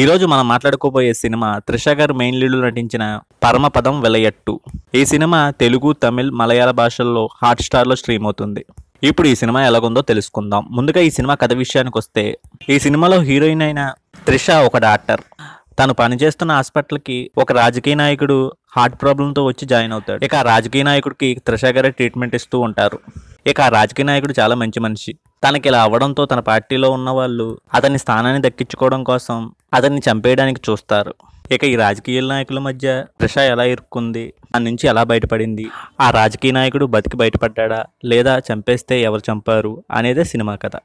ఈరోజు మనం మాట్లాడుకోబోయే సినిమా త్రిష గారు మెయిన్ లీడ్లు నటించిన పరమపదం వెలయట్టు ఈ సినిమా తెలుగు తమిళ్ మలయాళ భాషల్లో హాట్స్టార్లో స్ట్రీమ్ అవుతుంది ఇప్పుడు ఈ సినిమా ఎలాగుందో తెలుసుకుందాం ముందుగా ఈ సినిమా కథ విషయానికి వస్తే ఈ సినిమాలో హీరోయిన్ అయిన త్రిష ఒక డాక్టర్ తను పనిచేస్తున్న హాస్పిటల్కి ఒక రాజకీయ నాయకుడు హార్ట్ ప్రాబ్లంతో వచ్చి జాయిన్ అవుతాడు ఇక ఆ రాజకీయ నాయకుడికి త్రిష గారే ట్రీట్మెంట్ ఇస్తూ ఉంటారు ఇక ఆ రాజకీయ నాయకుడు చాలా మంచి మనిషి తనకి ఇలా అవ్వడంతో తన పార్టీలో ఉన్న వాళ్ళు అతని స్థానాన్ని దక్కించుకోవడం కోసం అతన్ని చంపేయడానికి చూస్తారు ఇక ఈ రాజకీయ నాయకుల మధ్య త్రిష ఎలా ఇరుక్కుంది దాని నుంచి ఎలా బయటపడింది ఆ రాజకీయ నాయకుడు బతికి బయటపడ్డా లేదా చంపేస్తే ఎవరు చంపారు అనేదే సినిమా కథ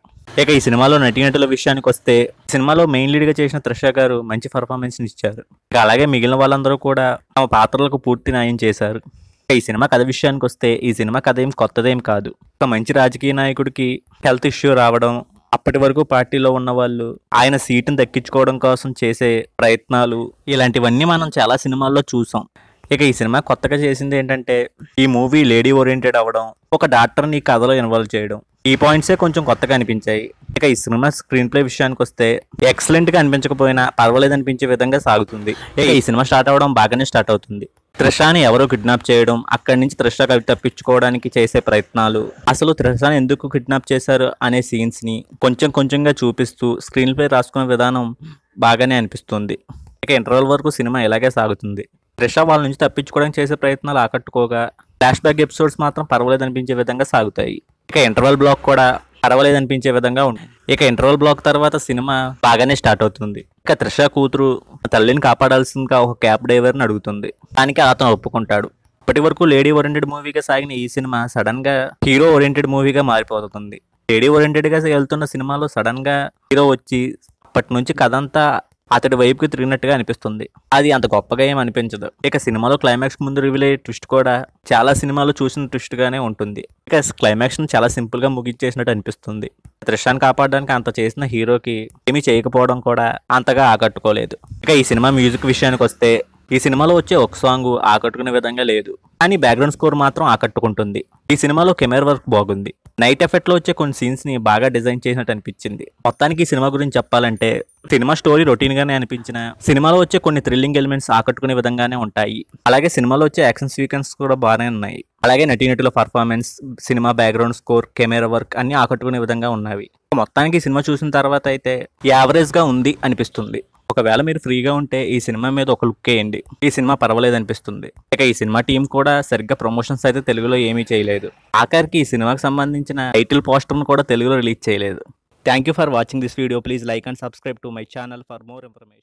ఇక ఈ సినిమాలో నటీనటుల విషయానికి వస్తే సినిమాలో మెయిన్ లీడ్గా చేసిన త్రిష గారు మంచి పర్ఫార్మెన్స్ ఇచ్చారు ఇక అలాగే మిగిలిన వాళ్ళందరూ కూడా తమ పాత్రలకు పూర్తి న్యాయం చేశారు ఈ సినిమా కథ విషయానికి వస్తే ఈ సినిమా కథ ఏం కొత్తదేం కాదు ఒక మంచి రాజకీయ నాయకుడికి హెల్త్ ఇష్యూ రావడం అప్పటి వరకు పార్టీలో ఉన్న వాళ్ళు ఆయన సీటును దక్కించుకోవడం కోసం చేసే ప్రయత్నాలు ఇలాంటివన్నీ మనం చాలా సినిమాల్లో చూసాం ఇక ఈ సినిమా కొత్తగా చేసింది ఏంటంటే ఈ మూవీ లేడీ ఓరియంటెడ్ అవ్వడం ఒక డాక్టర్ని కథలో ఇన్వాల్వ్ చేయడం ఈ పాయింట్సే కొంచెం కొత్తగా అనిపించాయి ఇక ఈ సినిమా స్క్రీన్ ప్లే విషయానికి వస్తే ఎక్సలెంట్ గా అనిపించకపోయినా పర్వాలేదు అనిపించే విధంగా సాగుతుంది ఇక ఈ సినిమా స్టార్ట్ అవ్వడం బాగానే స్టార్ట్ అవుతుంది త్రిషాని ఎవరో కిడ్నాప్ చేయడం అక్కడి నుంచి త్రిష కవి తప్పించుకోవడానికి చేసే ప్రయత్నాలు అసలు త్రిషాని ఎందుకు కిడ్నాప్ చేశారు అనే సీన్స్ని కొంచెం కొంచెంగా చూపిస్తూ స్క్రీన్ ప్లే రాసుకునే విధానం బాగానే అనిపిస్తుంది ఇక ఇంటర్వల్ వరకు సినిమా ఇలాగే సాగుతుంది త్రిష వాళ్ళ నుంచి తప్పించుకోవడానికి చేసే ప్రయత్నాలు ఆకట్టుకోగా ఫ్లాష్ బ్యాక్ ఎపిసోడ్స్ మాత్రం పర్వాలేదు అనిపించే విధంగా సాగుతాయి ఇక ఇంటర్వల్ బ్లాక్ కూడా పర్వాలేదు అనిపించే విధంగా ఉంటుంది ఇక ఇంటర్వల్ బ్లాక్ తర్వాత సినిమా బాగానే స్టార్ట్ అవుతుంది ఇక త్రిష కూతురు తల్లిని కాపాడాల్సిందిగా ఒక క్యాబ్ డ్రైవర్ని అడుగుతుంది దానికి అతను ఒప్పుకుంటాడు ఇప్పటి వరకు లేడీ ఓరియంటెడ్ మూవీగా సాగిన ఈ సినిమా సడన్గా హీరో ఓరియంటెడ్ మూవీగా మారిపోతుంది లేడీ ఓరియంటెడ్గా వెళ్తున్న సినిమాలో సడన్గా హీరో వచ్చి అప్పటి నుంచి కథ అంతా అతడి వైపుకి తిరిగినట్టుగా అనిపిస్తుంది అది అంత గొప్పగా ఏం అనిపించదు ఇక సినిమాలో క్లైమాక్స్ ముందు రివీల్ అయ్యే ట్విస్ట్ కూడా చాలా సినిమాలు చూసిన ట్విస్ట్ గానే ఉంటుంది ఇక క్లైమాక్స్ ను చాలా సింపుల్ గా ముగించేసినట్టు అనిపిస్తుంది దృశ్యాన్ని కాపాడడానికి అంత చేసిన హీరోకి ఏమీ చేయకపోవడం కూడా అంతగా ఆకట్టుకోలేదు ఇక ఈ సినిమా మ్యూజిక్ విషయానికి వస్తే ఈ సినిమాలో వచ్చే ఒక సాంగ్ ఆకట్టుకునే విధంగా లేదు కానీ బ్యాక్గ్రౌండ్ స్కోర్ మాత్రం ఆకట్టుకుంటుంది ఈ సినిమాలో కెమెరా వర్క్ బాగుంది నైట్ ఎఫెక్ట్లో వచ్చే కొన్ని సీన్స్ని బాగా డిజైన్ చేసినట్టు అనిపించింది మొత్తానికి ఈ సినిమా గురించి చెప్పాలంటే సినిమా స్టోరీ రొటీన్ గానే అనిపించిన సినిమాలో వచ్చే కొన్ని థ్రిల్లింగ్ ఎలిమెంట్స్ ఆకట్టుకునే విధంగానే ఉంటాయి అలాగే సినిమాలో వచ్చే యాక్షన్ సీక్వెన్స్ కూడా బాగానే ఉన్నాయి అలాగే నటీనటుల performance cinema background score camera work అన్ని ఆకట్టుకునే విధంగా ఉన్నవి మొత్తానికి సినిమా చూసిన తర్వాత అయితే యావరేజ్గా ఉంది అనిపిస్తుంది ఒకవేళ మీరు ఫ్రీగా ఉంటే ఈ సినిమా మీద ఒక లుక్ వేయండి ఈ సినిమా పర్వాలేదు అనిపిస్తుంది ఇక ఈ సినిమా టీం కూడా సరిగ్గా ప్రమోషన్స్ అయితే తెలుగులో ఏమీ చేయలేదు ఆఖరికి ఈ సినిమాకి సంబంధించిన టైటిల్ పోస్టర్ను కూడా తెలుగులో రిలీజ్ చేయలేదు thank you for watching this video please like and subscribe to my channel for more information